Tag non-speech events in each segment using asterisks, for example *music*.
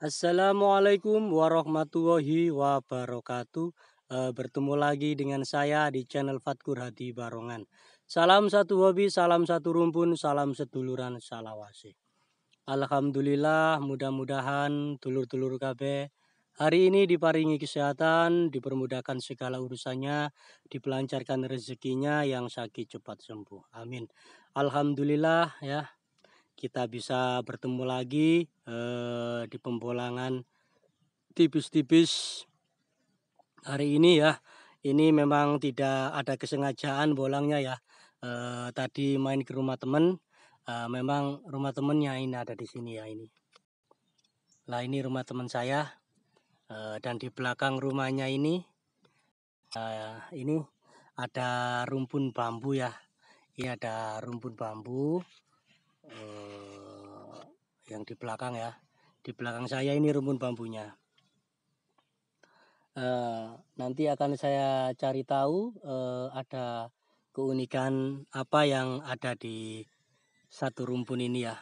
Assalamualaikum warahmatullahi wabarakatuh. E, bertemu lagi dengan saya di channel Fatkur Hadi Barongan. Salam satu hobi, salam satu rumpun, salam seduluran salawasi Alhamdulillah, mudah-mudahan dulur tulur KB hari ini diparingi kesehatan, dipermudahkan segala urusannya, dipelancarkan rezekinya yang sakit cepat sembuh. Amin. Alhamdulillah ya kita bisa bertemu lagi eh, di pembolangan tipis-tipis hari ini ya. Ini memang tidak ada kesengajaan bolangnya ya. Eh, tadi main ke rumah temen, eh, memang rumah temennya ini ada di sini ya ini. Nah ini rumah teman saya eh, dan di belakang rumahnya ini, eh, ini ada rumpun bambu ya. Ini ada rumpun bambu eh, yang di belakang ya di belakang saya ini rumpun bambunya eh, nanti akan saya cari tahu eh, ada keunikan apa yang ada di satu rumpun ini ya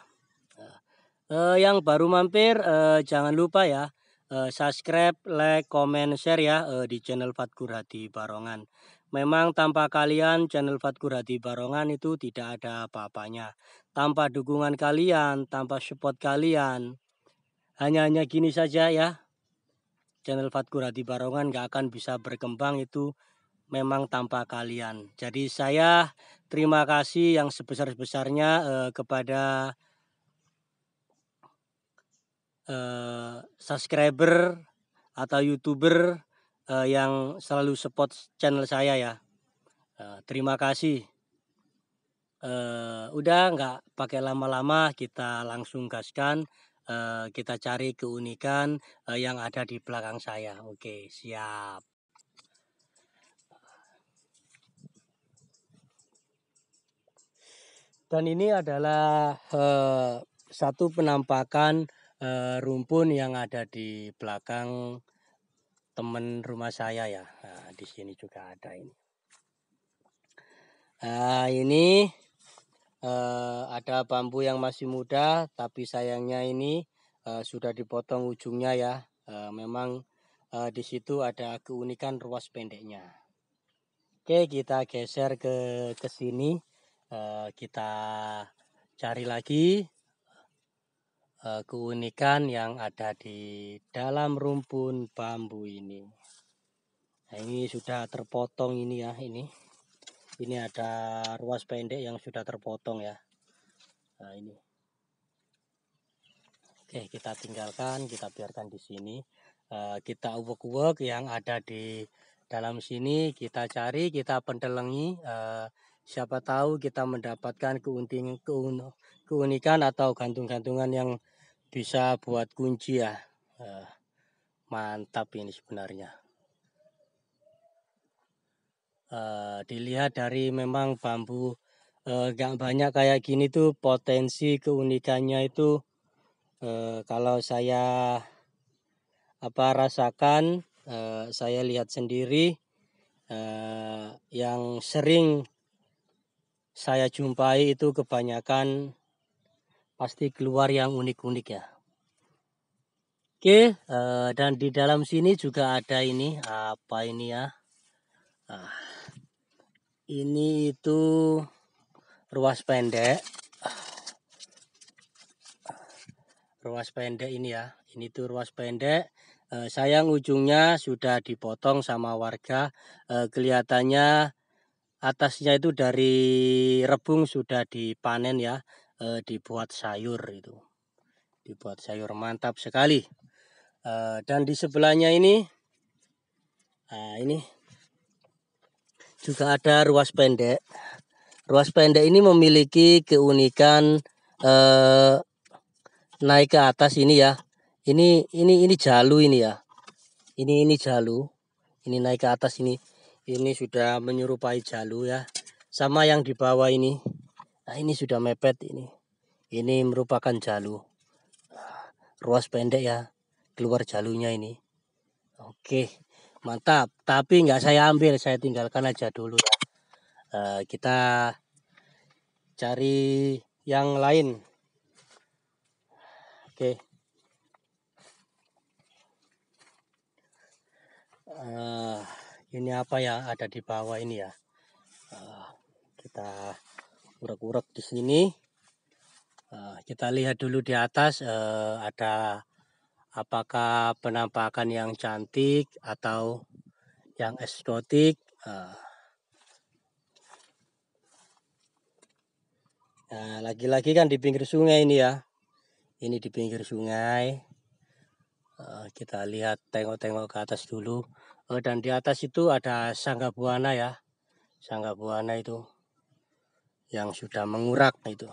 eh, yang baru mampir eh, jangan lupa ya eh, subscribe like comment share ya eh, di channel Fatkur Hadi Barongan Memang tanpa kalian channel Fatkur Hadi Barongan itu tidak ada apa-apanya. Tanpa dukungan kalian, tanpa support kalian, hanya-hanya gini saja ya. Channel Fatkur Hadi Barongan gak akan bisa berkembang itu memang tanpa kalian. Jadi saya terima kasih yang sebesar-besarnya eh, kepada eh, subscriber atau youtuber uh, yang selalu support channel saya ya. Uh, terima kasih. Uh, udah nggak pakai lama-lama kita langsung gaskan. Uh, kita cari keunikan uh, yang ada di belakang saya. Oke, siap. Dan ini adalah uh, satu penampakan uh, rumpun yang ada di belakang teman rumah saya ya. Nah, di sini juga ada ini. Nah, ini eh, ada bambu yang masih muda, tapi sayangnya ini eh, sudah dipotong ujungnya ya. Eh, memang eh, di situ ada keunikan ruas pendeknya. Oke, kita geser ke ke sini. Eh, kita cari lagi Eh, keunikan yang ada di dalam rumpun bambu ini. Nah, ini sudah terpotong ini ya, ini. Ini ada ruas pendek yang sudah terpotong ya. Nah, ini. Oke, kita tinggalkan, kita biarkan di sini. Eh, kita uwek-uwek yang ada di dalam sini, kita cari, kita pendelengi. Eh, siapa tahu kita mendapatkan keunting, keun, keunikan atau gantung-gantungan yang bisa buat kunci ya. Eh, mantap ini sebenarnya. Eh, dilihat dari memang bambu eh, gak banyak kayak gini tuh potensi keunikannya itu kalau saya apa rasakan saya lihat sendiri yang sering saya jumpai itu kebanyakan pasti keluar yang unik-unik ya Oke eh, dan di dalam sini juga ada ini apa ini ya nah, ini itu ruas pendek ruas pendek ini ya ini tuh ruas pendek eh, sayang ujungnya sudah dipotong sama warga eh, kelihatannya atasnya itu dari rebung sudah dipanen ya e, dibuat sayur itu dibuat sayur mantap sekali e, dan di sebelahnya ini nah ini juga ada ruas pendek ruas pendek ini memiliki keunikan e, naik ke atas ini ya ini ini ini jalu ini ya ini ini jalu ini naik ke atas ini ini sudah menyerupai jalu ya sama yang di bawah ini Nah ini sudah mepet ini. Ini merupakan jalu. Nah, ruas pendek ya. Keluar jalurnya ini. Oke. Mantap. Tapi nggak saya ambil. Saya tinggalkan aja dulu ya. Uh, kita cari yang lain. Oke. Uh, ini apa yang ada di bawah ini ya. Uh, kita urak-urak di sini. Uh, kita lihat dulu di atas uh, ada apakah penampakan yang cantik atau yang eksotik. Uh, Nah, lagi-lagi kan di pinggir sungai ini ya. Ini di pinggir sungai. kita lihat tengok-tengok ke atas dulu. dan di atas itu ada sangga buana ya. Sangga buana itu yang sudah mengurak itu.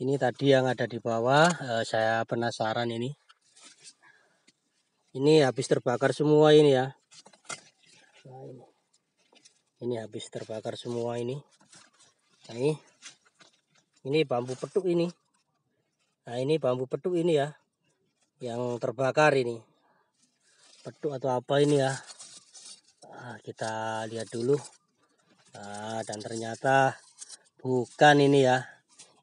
Ini tadi yang ada di bawah, eh, saya penasaran ini. Ini habis terbakar semua ini ya. ini. habis terbakar semua ini. Nah, ini ini bambu petuk ini. Nah, ini bambu petuk ini ya. Yang terbakar ini. Petuk atau apa ini ya. Nah, kita lihat dulu. Nah, dan ternyata bukan ini ya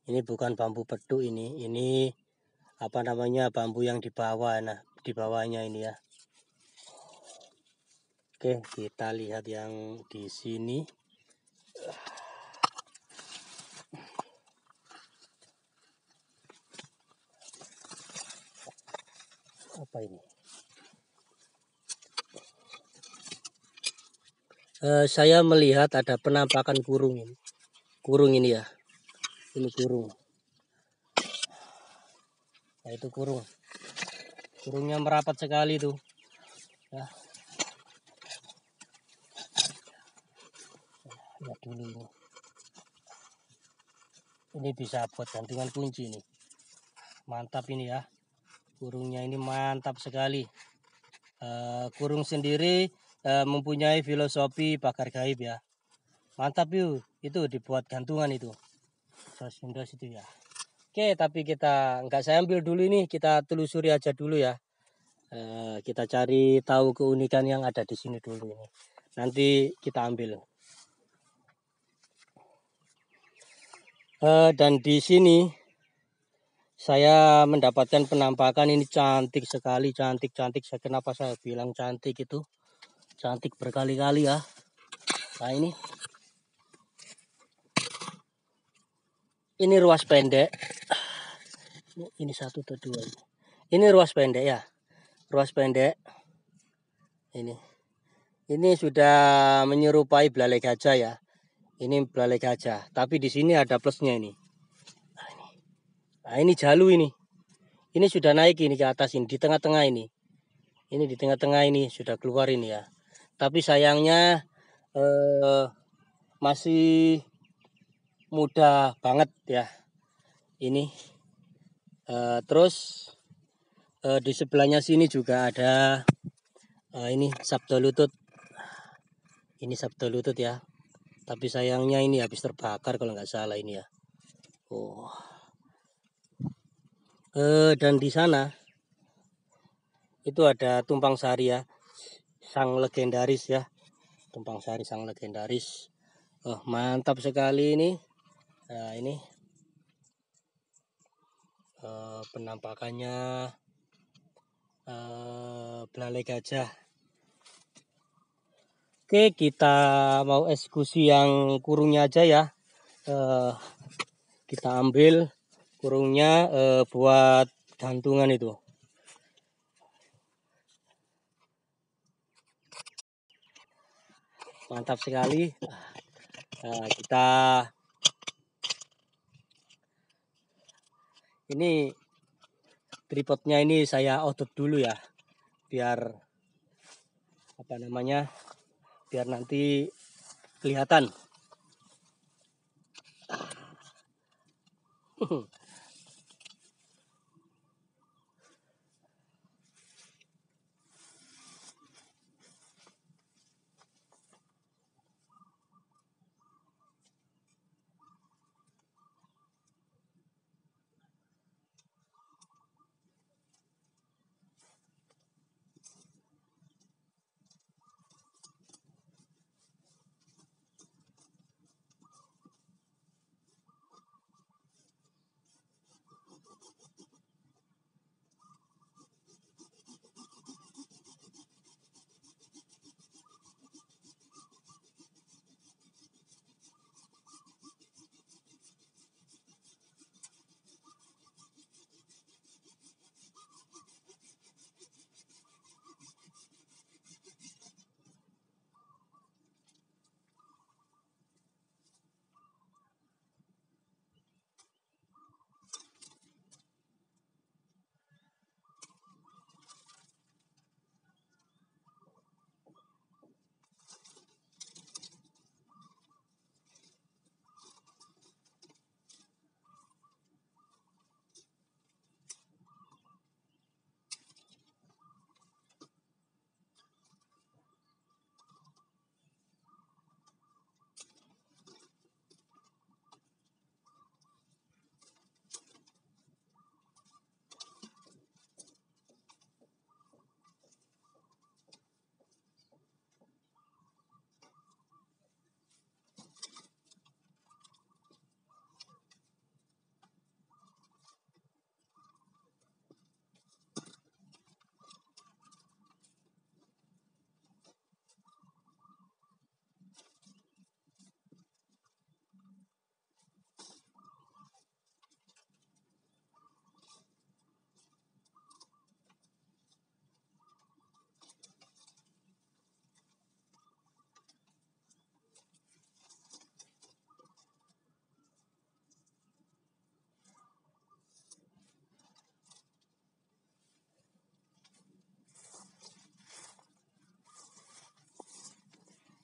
ini bukan bambu pedu ini ini apa namanya bambu yang di bawah nah di bawahnya ini ya oke kita lihat yang di sini apa ini Uh, saya melihat ada penampakan burung ini kurung ini ya ini kurung nah itu kurung kurungnya merapat sekali tuh ya nah, lihat dulu ini ini bisa buat gantungan kunci ini mantap ini ya kurungnya ini mantap sekali uh, kurung sendiri uh, mempunyai filosofi bakar gaib ya mantap yuk itu dibuat gantungan itu dos dos itu ya oke tapi kita nggak saya ambil dulu ini kita telusuri aja dulu ya e, kita cari tahu keunikan yang ada di sini dulu ini nanti kita ambil e, dan di sini saya mendapatkan penampakan ini cantik sekali cantik cantik saya kenapa saya bilang cantik itu cantik berkali-kali ya nah ini ini ruas pendek ini satu atau dua ini ruas pendek ya ruas pendek ini ini sudah menyerupai belalai gajah ya ini belalai gajah tapi di sini ada plusnya ini nah ini, nah, ini jalu ini ini sudah naik ini ke atas ini di tengah-tengah ini ini di tengah-tengah ini sudah keluar ini ya tapi sayangnya eh, masih mudah banget ya ini e, terus e, di sebelahnya sini juga ada e, ini sabda lutut ini sabda lutut ya tapi sayangnya ini habis terbakar kalau nggak salah ini ya oh e, dan di sana itu ada tumpang sari ya sang legendaris ya tumpang sari sang legendaris oh mantap sekali ini nah ini e, penampakannya e, belalai gajah Oke kita mau eksekusi yang kurungnya aja ya E, kita ambil kurungnya e, buat gantungan itu mantap sekali nah, kita ini tripodnya ini saya otot dulu ya biar apa namanya biar nanti kelihatan *clears throat*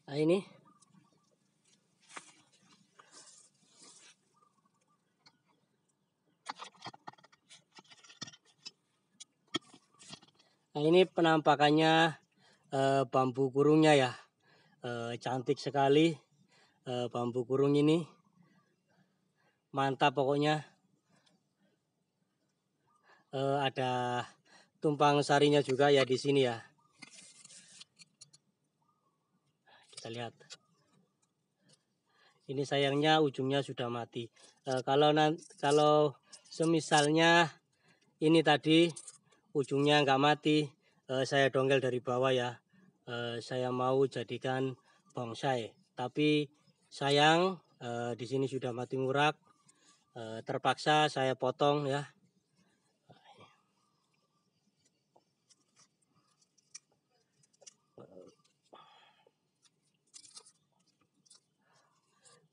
nah ini nah ini penampakannya e, bambu kurungnya ya e, cantik sekali e, bambu kurung ini mantap pokoknya e, ada tumpang sarinya juga ya di sini ya bisa lihat ini sayangnya ujungnya sudah mati e, kalau kalau semisalnya ini tadi ujungnya nggak mati e, saya dongkel dari bawah ya e, saya mau jadikan bonsai tapi sayang e, di sini sudah mati ngurak e, terpaksa saya potong ya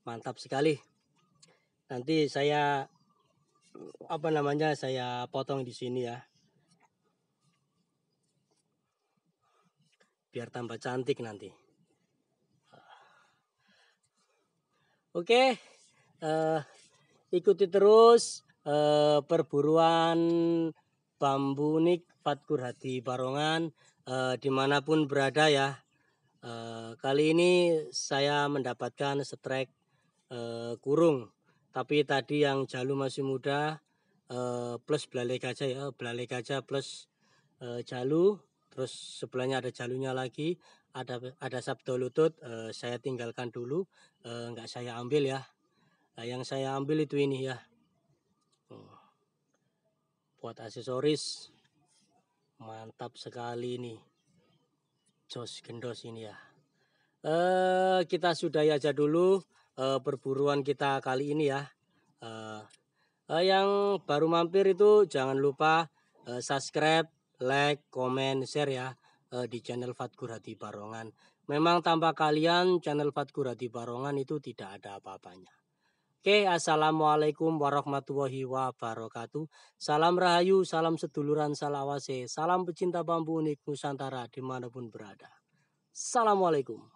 mantap sekali. Nanti saya apa namanya saya potong di sini ya. Biar tambah cantik nanti. Oke, eh, ikuti terus eh, perburuan bambu nik Fatkur Hadi Barongan eh, dimanapun berada ya. Eh, kali ini saya mendapatkan strike eh, kurung tapi tadi yang jalu masih muda eh, plus belalai gajah ya belalai gajah plus eh, jalu terus sebelahnya ada jalunya lagi ada ada sabdo lutut eh, saya tinggalkan dulu eh, nggak saya ambil ya nah, yang saya ambil itu ini ya buat aksesoris mantap sekali ini jos gendos ini ya eh kita sudahi aja dulu uh, perburuan kita kali ini ya. Uh, uh, yang baru mampir itu jangan lupa uh, subscribe, like, komen, share ya uh, di channel Fatkur Hati Barongan. Memang tanpa kalian channel Fatkur Hati Barongan itu tidak ada apa-apanya. Oke, Assalamualaikum warahmatullahi wabarakatuh. Salam Rahayu, salam seduluran salawase, salam pecinta bambu unik Nusantara dimanapun berada. Assalamualaikum.